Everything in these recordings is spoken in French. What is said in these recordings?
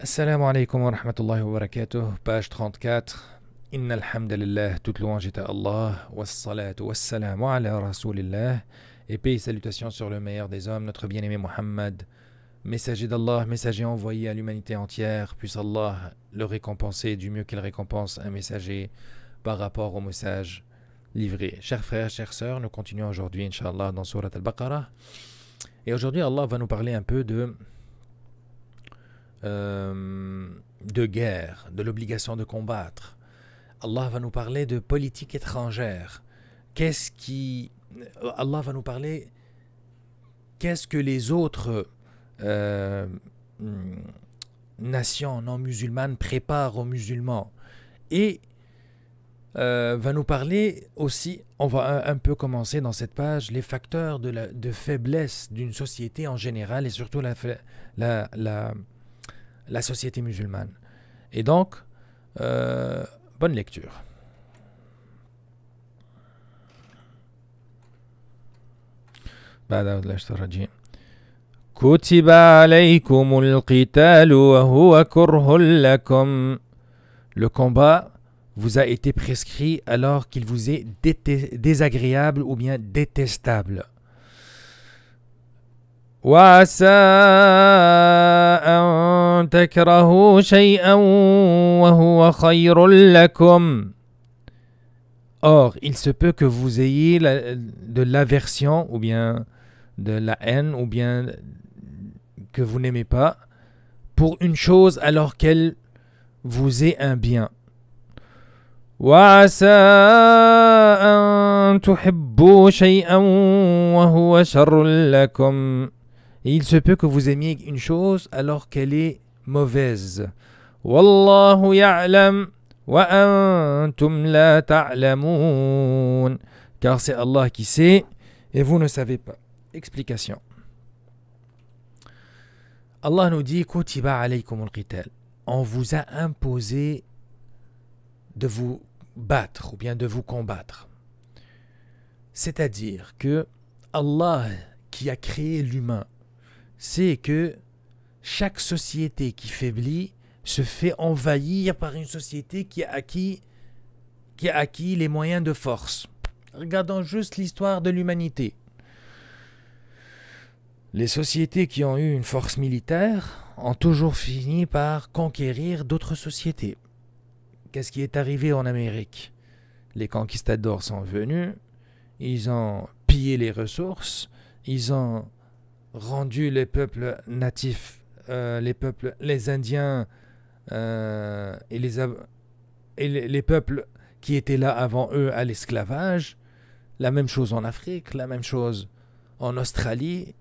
Assalamu alaikum wa rahmatullahi wa barakatuh, page 34. Inna alhamdalillah, toute louange à Allah, wa salatu wa ala rasulillah, et paix salutations sur le meilleur des hommes, notre bien-aimé Muhammad, messager d'Allah, messager envoyé à l'humanité entière, puisse Allah le récompenser du mieux qu'il récompense un messager par rapport au message livré. Chers frères, chères sœurs, nous continuons aujourd'hui, inshallah, dans Surat al-Baqarah. Et aujourd'hui, Allah va nous parler un peu de euh, de guerre, de l'obligation de combattre. Allah va nous parler de politique étrangère. Qu'est-ce qui... Euh, Allah va nous parler... Qu'est-ce que les autres euh, nations non musulmanes préparent aux musulmans Et va nous parler aussi, on va un, peu commencer dans cette page, les facteurs de, faiblesse d'une société en général et surtout la, la, la la société musulmane. Et donc, euh, bonne lecture. Le combat vous a été prescrit alors qu'il vous est désagréable ou bien détestable. وعسى أن تكرهوا شيئا وهو Or, il se peut que vous ayez la, de l'aversion ou bien de la haine ou bien que vous n'aimez pas pour une chose alors qu'elle vous est un bien. وعسى أن تحبوا شيئا وهو et il se peut que vous aimiez une chose alors qu'elle est mauvaise. Wallahu ya'lam wa antum la ta'lamun. Car c'est Allah qui sait et vous ne savez pas. Explication. Allah nous dit Kutiba alaykum On vous a imposé de vous battre ou bien de vous combattre. C'est-à-dire que Allah qui a créé l'humain c'est que chaque société qui faiblit se fait envahir par une société qui a acquis, qui a acquis les moyens de force. Regardons juste l'histoire de l'humanité. Les sociétés qui ont eu une force militaire ont toujours fini par conquérir d'autres sociétés. Qu'est-ce qui est arrivé en Amérique Les conquistadors sont venus, ils ont pillé les ressources, ils ont rendu les peuples natifs, euh, les peuples, les Indiens euh, et, les, les, peuples qui étaient là avant eux à l'esclavage. La même chose en Afrique, la même chose en Australie.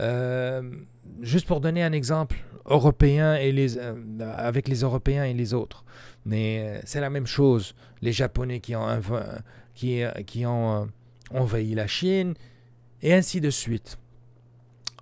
Euh, juste pour donner un exemple, européen et les, avec les Européens et les autres. Mais c'est la même chose. Les Japonais qui ont, qui, qui ont envahi la Chine, et ainsi de suite.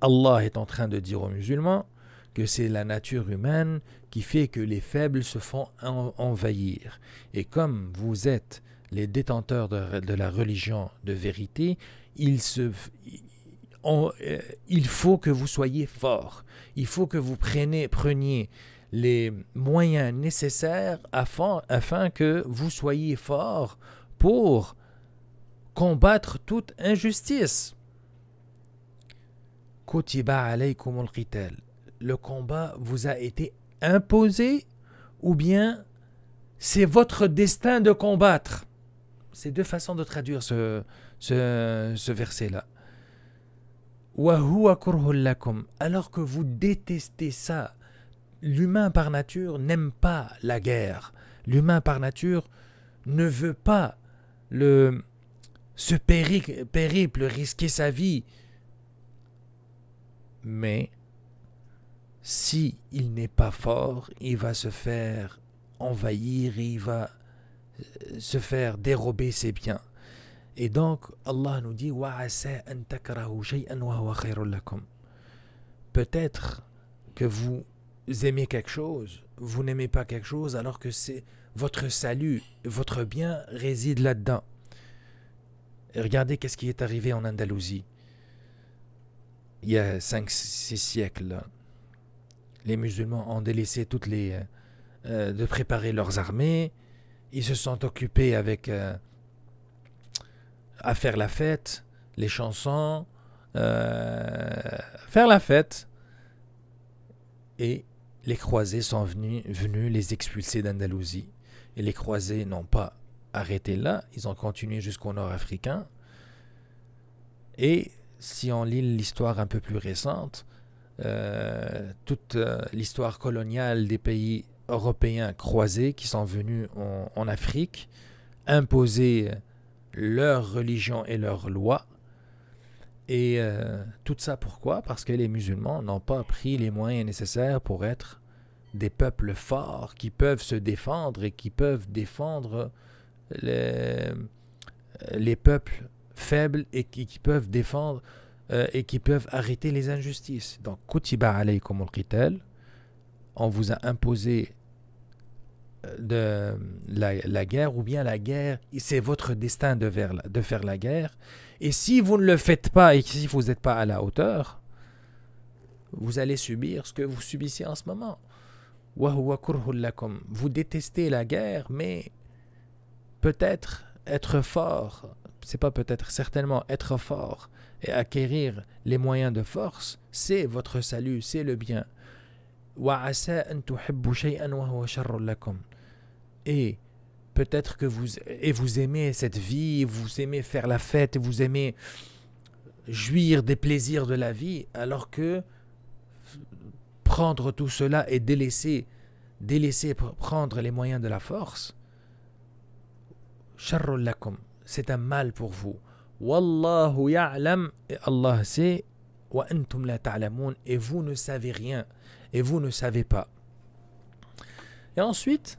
Allah est en train de dire aux musulmans que c'est la nature humaine qui fait que les faibles se font envahir. Et comme vous êtes les détenteurs de, la religion de vérité, euh, il, faut que vous soyez forts. Il faut que vous preniez, les moyens nécessaires afin que vous soyez forts pour combattre toute injustice. Le combat vous a été imposé ou bien c'est votre destin de combattre. C'est deux façons de traduire ce, ce, ce verset-là. Alors que vous détestez ça, l'humain par nature n'aime pas la guerre. L'humain par nature ne veut pas le, ce péri périple, risquer sa vie, mais si il n'est pas fort, il va se faire envahir, il va euh, se faire dérober ses biens. Et donc, Allah nous dit Peut-être que vous aimez quelque chose, vous n'aimez pas quelque chose, alors que c'est votre salut, votre bien réside là-dedans. Regardez qu'est-ce qui est arrivé en Andalousie il y a 5-6 siècles, les musulmans ont délaissé toutes les. Euh, euh, de préparer leurs armées. Ils se sont occupés avec. Euh, à faire la fête, les chansons, faire la fête. Et les croisés sont venus, venus les expulser d'Andalousie. Et les croisés n'ont pas arrêté là, ils ont continué jusqu'au nord africain. Et si on lit l'histoire un peu plus récente, euh, toute euh, l'histoire coloniale des pays européens croisés qui sont venus en, Afrique, imposer leur religion et leurs lois. Et euh, tout ça pourquoi Parce que les musulmans n'ont pas pris les moyens nécessaires pour être des peuples forts qui peuvent se défendre et qui peuvent défendre les, les peuples faibles et qui, peuvent défendre euh, et qui peuvent arrêter les injustices. Donc, Kutiba alaykum elle, on vous a imposé euh, de la, guerre ou bien la guerre, c'est votre destin de, de faire la guerre. Et si vous ne le faites pas et si vous n'êtes pas à la hauteur, vous allez subir ce que vous subissez en ce moment. Vous détestez la guerre, mais peut-être être fort c'est pas peut-être certainement être fort et acquérir les moyens de force, c'est votre salut, c'est le bien. Et peut-être que vous, et vous aimez cette vie, vous aimez faire la fête, vous aimez jouir des plaisirs de la vie, alors que prendre tout cela et délaisser, délaisser prendre les moyens de la force, lakum c'est un mal pour vous. Wallahu ya'lam, et Allah sait, et vous ne savez rien, et vous ne savez pas. Et ensuite,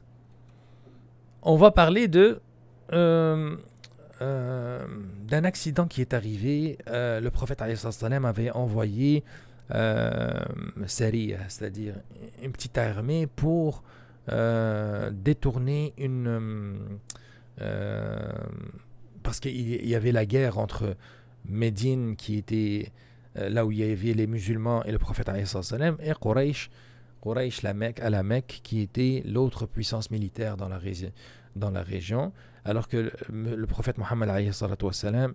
on va parler de euh, euh, d'un accident qui est arrivé. Euh, le prophète avait envoyé Sariya, c'est-à-dire une petite armée, pour détourner une parce qu'il y avait la guerre entre Médine, qui était euh, là où il y avait les musulmans et le prophète, et Quraysh, Quraysh la Mecque, à la Mecque, qui était l'autre puissance militaire dans la, dans la région, alors que le, prophète Mohammed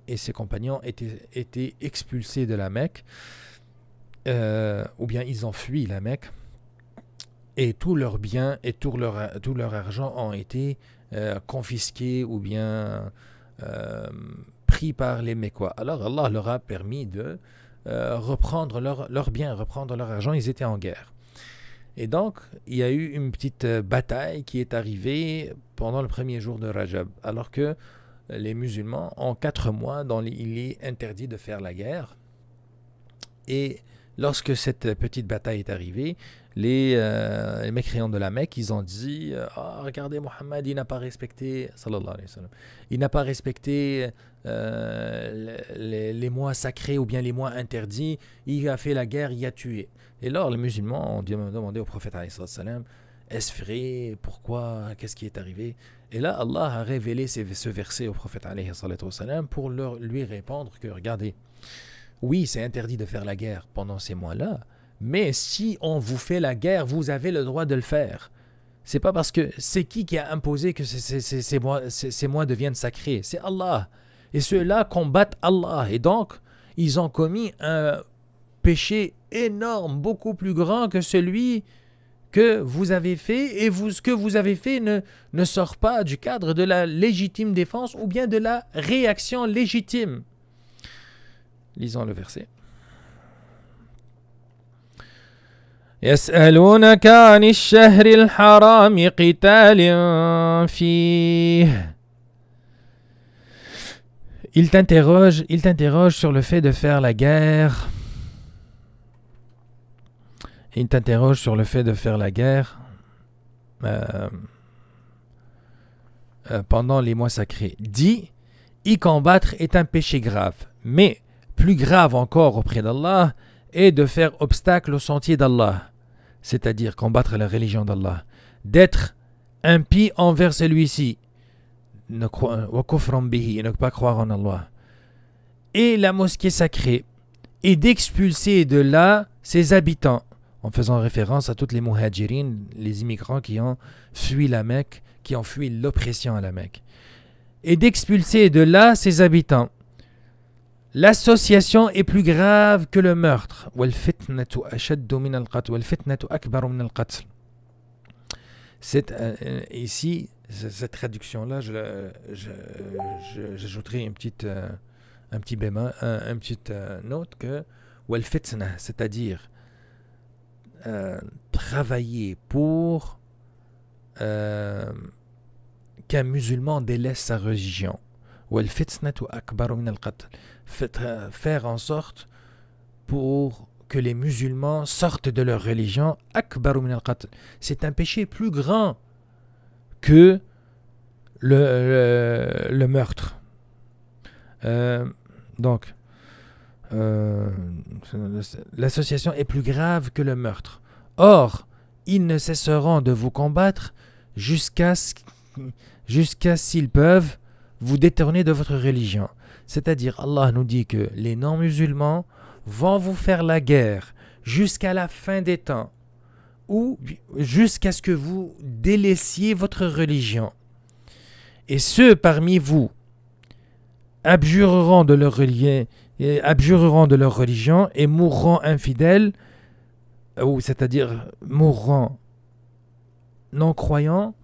et ses compagnons étaient, expulsés de la Mecque, euh, ou bien ils ont fui la Mecque, et tous leurs biens et tout leur, tout leur argent ont été euh, confisqués ou bien euh, pris par les Mécois. Alors Allah leur a permis de euh, reprendre leurs leur biens, reprendre leur argent. Ils étaient en guerre. Et donc, il y a eu une petite euh, bataille qui est arrivée pendant le premier jour de Rajab, alors que les musulmans, ont quatre mois, dans il est interdit de faire la guerre. Et lorsque cette petite bataille est arrivée, les, euh, mécréants de la Mecque, ils ont dit euh, ah, Regardez, Mohammed, il n'a pas respecté, il n'a pas respecté euh, les, mois sacrés ou bien les mois interdits, il a fait la guerre, il a tué. Et alors, les musulmans ont demandé au prophète Est-ce vrai Pourquoi Qu'est-ce qui est arrivé Et là, Allah a révélé ce verset au prophète pour leur, lui répondre que Regardez, oui, c'est interdit de faire la guerre pendant ces mois-là. Mais si on vous fait la guerre, vous avez le droit de le faire. C'est pas parce que c'est qui qui a imposé que ces mois, deviennent sacrés. C'est Allah. Et ceux-là combattent Allah. Et donc, ils ont commis un péché énorme, beaucoup plus grand que celui que vous avez fait. Et vous, ce que vous avez fait ne, ne sort pas du cadre de la légitime défense ou bien de la réaction légitime. Lisons le verset. Il t'interroge, il t'interroge sur le fait de faire la guerre. Il t'interroge sur le fait de faire la guerre euh, euh, pendant les mois sacrés. Dit, y combattre est un péché grave, mais plus grave encore auprès d'Allah est de faire obstacle au sentier d'Allah c'est-à-dire combattre la religion d'Allah, d'être impie envers celui-ci, ne, et ne pas croire en Allah, et la mosquée sacrée, et d'expulser de là ses habitants, en faisant référence à toutes les muhajirines, les immigrants qui ont fui la Mecque, qui ont fui l'oppression à la Mecque, et d'expulser de là ses habitants, L'association est plus grave que le meurtre. c'est euh, euh, ici, cette traduction-là, j'ajouterai une petite, euh, un petit bémol, un, petite note que c'est-à-dire travailler pour qu'un musulman délaisse sa religion. Euh, faire en sorte pour que les musulmans sortent de leur religion, c'est un péché plus grand que le, le, meurtre. Euh, donc, euh, l'association est plus grave que le meurtre. Or, ils ne cesseront de vous combattre jusqu'à ce, jusqu'à s'ils peuvent vous détourner de votre religion. C'est-à-dire, Allah nous dit que les non-musulmans vont vous faire la guerre jusqu'à la fin des temps ou jusqu'à ce que vous délaissiez votre religion. Et ceux parmi vous abjureront de leur, religion, et mourront infidèles, ou c'est-à-dire mourront non-croyants,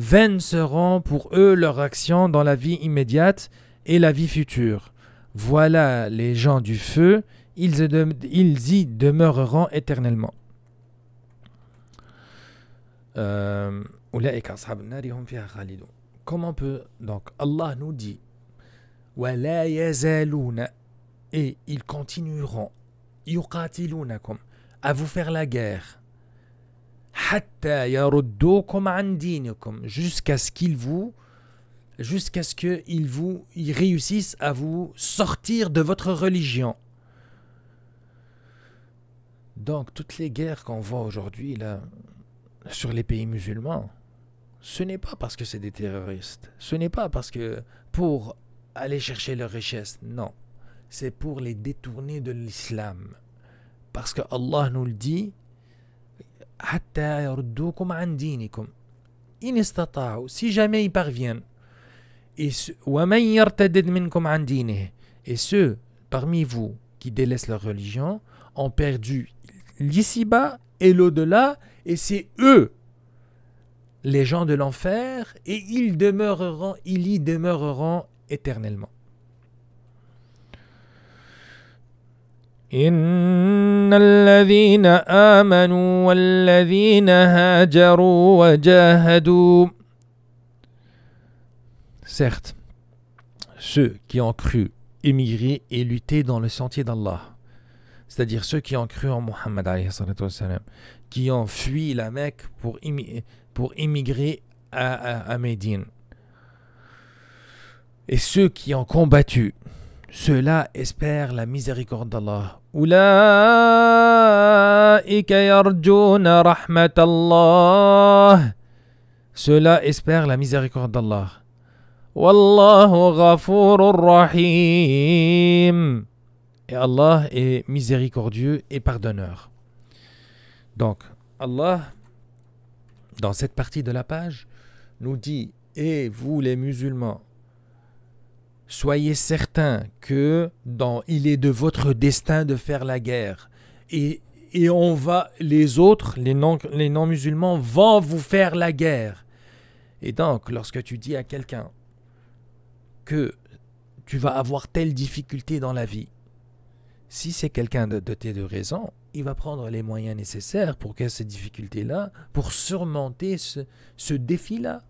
vaines seront pour eux leurs actions dans la vie immédiate et la vie future. Voilà les gens du feu, ils, y demeureront éternellement. Euh, hum Comment on peut donc Allah nous dit et ils continueront à vous faire la guerre jusqu'à ce qu'ils vous jusqu'à ce qu'ils vous, ils réussissent à vous sortir de votre religion. Donc toutes les guerres qu'on voit aujourd'hui là sur les pays musulmans, ce n'est pas parce que c'est des terroristes, ce n'est pas parce que pour aller chercher leur richesse, non, c'est pour les détourner de l'islam. Parce que Allah nous le dit si jamais ils parviennent et ceux parmi vous qui délaissent leur religion ont perdu l'ici-bas et l'au-delà, et c'est eux les gens de l'enfer, et ils demeureront, ils y demeureront éternellement. إن الذين Certes, ceux qui ont cru émigrer et lutter dans le sentier d'Allah, c'est-à-dire ceux qui ont cru en Mohammed, qui ont fui la Mecque pour, pour émigrer à, à, Médine, et ceux qui ont combattu, ceux-là espèrent la miséricorde d'Allah. Ceux-là espèrent la miséricorde d'Allah. Wallahu rahim. Et Allah est miséricordieux et pardonneur. Donc, Allah, dans cette partie de la page, nous dit Et vous les musulmans, soyez certains que dans, il est de votre destin de faire la guerre. Et, on va, les autres, les non-musulmans, les non vont vous faire la guerre. Et donc, lorsque tu dis à quelqu'un que tu vas avoir telle difficulté dans la vie. Si c'est quelqu'un de doté de raison, il va prendre les moyens nécessaires pour que ces difficultés-là, pour surmonter ce, défi-là.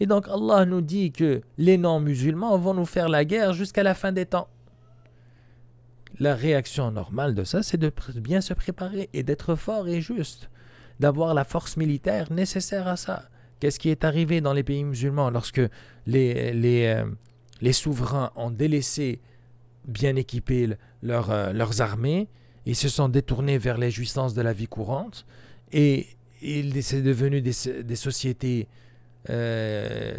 Et donc Allah nous dit que les non-musulmans vont nous faire la guerre jusqu'à la fin des temps. La réaction normale de ça, c'est de bien se préparer et d'être fort et juste, d'avoir la force militaire nécessaire à ça. Qu'est-ce qui est arrivé dans les pays musulmans lorsque les, euh, les souverains ont délaissé bien équipés euh, leurs armées, ils se sont détournés vers les jouissances de la vie courante, et c'est devenu des, des sociétés euh,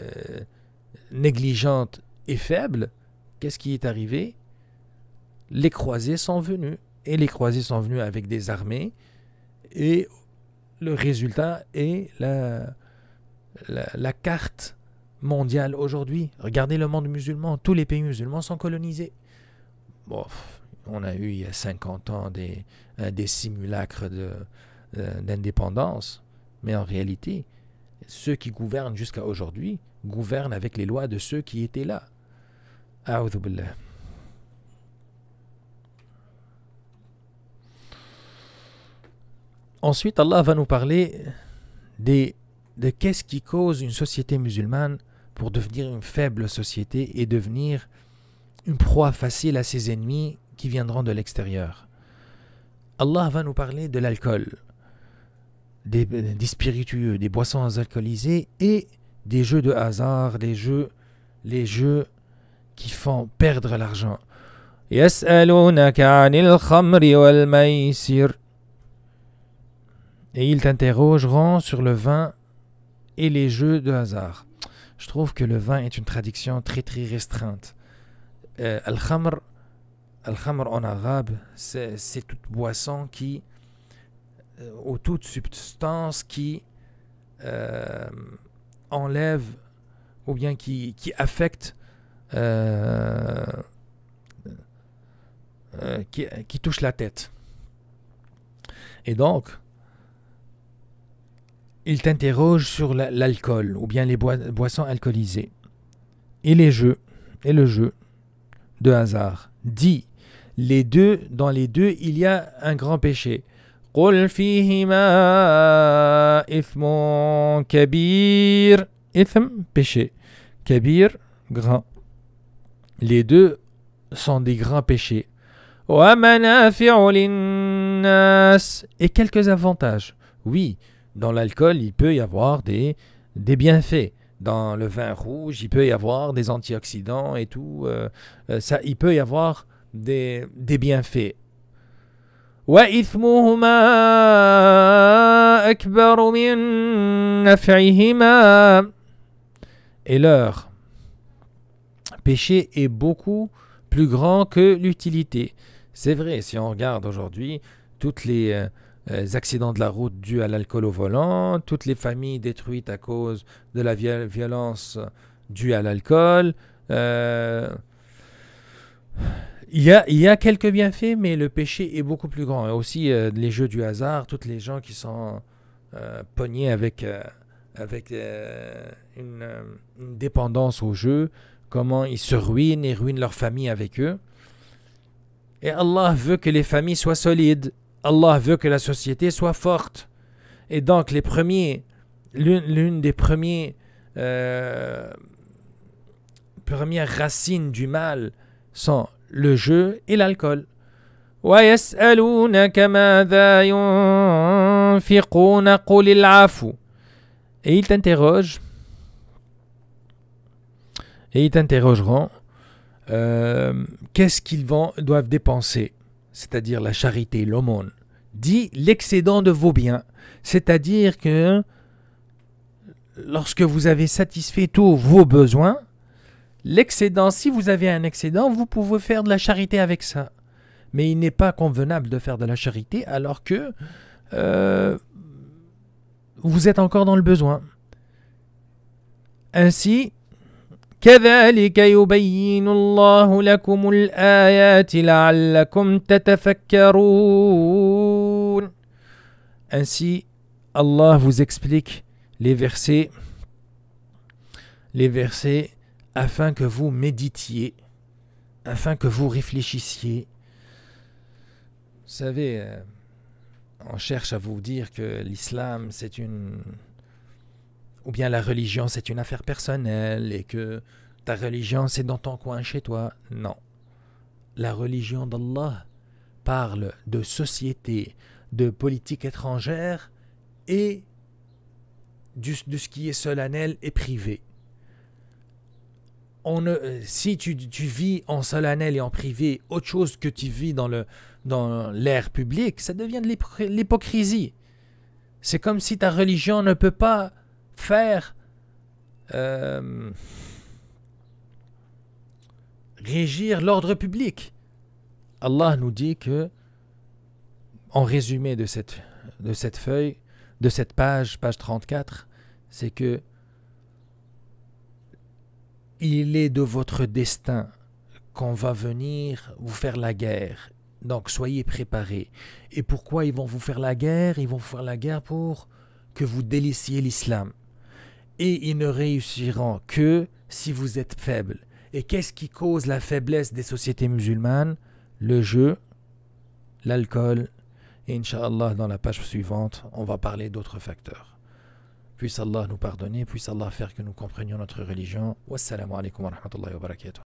négligentes et faibles. Qu'est-ce qui est arrivé Les croisés sont venus, et les croisés sont venus avec des armées, et le résultat est la carte mondial aujourd'hui. Regardez le monde musulman, tous les pays musulmans sont colonisés. Bon, on a eu il y a 50 ans des, euh, des simulacres euh, d'indépendance, mais en réalité, ceux qui gouvernent jusqu'à aujourd'hui gouvernent avec les lois de ceux qui étaient là. Aouzoubillah Ensuite, Allah va nous parler des, de qu'est-ce qui cause une société musulmane pour devenir une faible société et devenir une proie facile à ses ennemis qui viendront de l'extérieur. Allah va nous parler de l'alcool, des, spiritueux, des boissons alcoolisées et des jeux de hasard, des jeux, les jeux qui font perdre l'argent. Et ils t'interrogeront sur le vin et les jeux de hasard je trouve que le vin est une tradition très très restreinte. Euh, Al-Khamr, al en arabe, c'est toute boisson qui, euh, ou toute substance qui euh, enlève ou bien qui, qui affecte, qui touche la tête. Et donc, il t'interroge sur l'alcool ou bien les boissons alcoolisées et les jeux et le jeu de hasard. Dit les deux dans les deux il y a un grand péché. قل فيهما إثم كبير إثم péché kabir grand les deux sont des grands péchés et quelques avantages oui dans l'alcool, il peut y avoir des, des bienfaits. Dans le vin rouge, il peut y avoir des antioxydants et tout. Euh, euh, ça, il peut y avoir des, des bienfaits. Et leur péché est beaucoup plus grand que l'utilité. C'est vrai, si on regarde aujourd'hui toutes les, euh, euh, accidents de la route dus à l'alcool au volant, toutes les familles détruites à cause de la violence due à l'alcool. Euh, il, y a, il y quelques bienfaits, mais le péché est beaucoup plus grand. Et aussi euh, les jeux du hasard, toutes les gens qui sont euh, pognés avec, avec une, une, dépendance au jeu, comment ils se ruinent et ruinent leur famille avec eux. Et Allah veut que les familles soient solides. Allah veut que la société soit forte. Et donc, les premiers, l'une des premiers, euh, premières racines du mal sont le jeu et l'alcool. Et ils t'interrogent. Et ils t'interrogeront euh, qu'est-ce qu'ils doivent dépenser c'est-à-dire la charité, l'aumône, dit l'excédent de vos biens, c'est-à-dire que lorsque vous avez satisfait tous vos besoins, l'excédent, si vous avez un excédent, vous pouvez faire de la charité avec ça. Mais il n'est pas convenable de faire de la charité alors que euh, vous êtes encore dans le besoin. Ainsi, ainsi, Allah vous explique les versets, les versets afin que vous méditiez, afin que vous réfléchissiez. Vous savez, euh, on cherche à vous dire que l'islam, c'est une ou bien la religion c'est une affaire personnelle et que ta religion c'est dans ton coin chez toi. Non. La religion d'Allah parle de société, de politique étrangère et du, de ce qui est solennel et privé. On ne, si tu, vis en solennel et en privé autre chose que tu vis dans le dans public, ça devient de l'hypocrisie. C'est comme si ta religion ne peut pas faire euh, régir l'ordre public. Allah nous dit que, en résumé de cette, de cette feuille, de cette page, page 34, c'est que il est de votre destin qu'on va venir vous faire la guerre. Donc soyez préparés. Et pourquoi ils vont vous faire la guerre Ils vont vous faire la guerre pour que vous déliciez l'islam et ils ne réussiront que si vous êtes faible. Et qu'est-ce qui cause la faiblesse des sociétés musulmanes Le jeu, l'alcool, et Inch'Allah, dans la page suivante, on va parler d'autres facteurs. Puisse Allah nous pardonner, puisse Allah faire que nous comprenions notre religion. Wassalamu alaikum wa rahmatullahi wa barakatuh.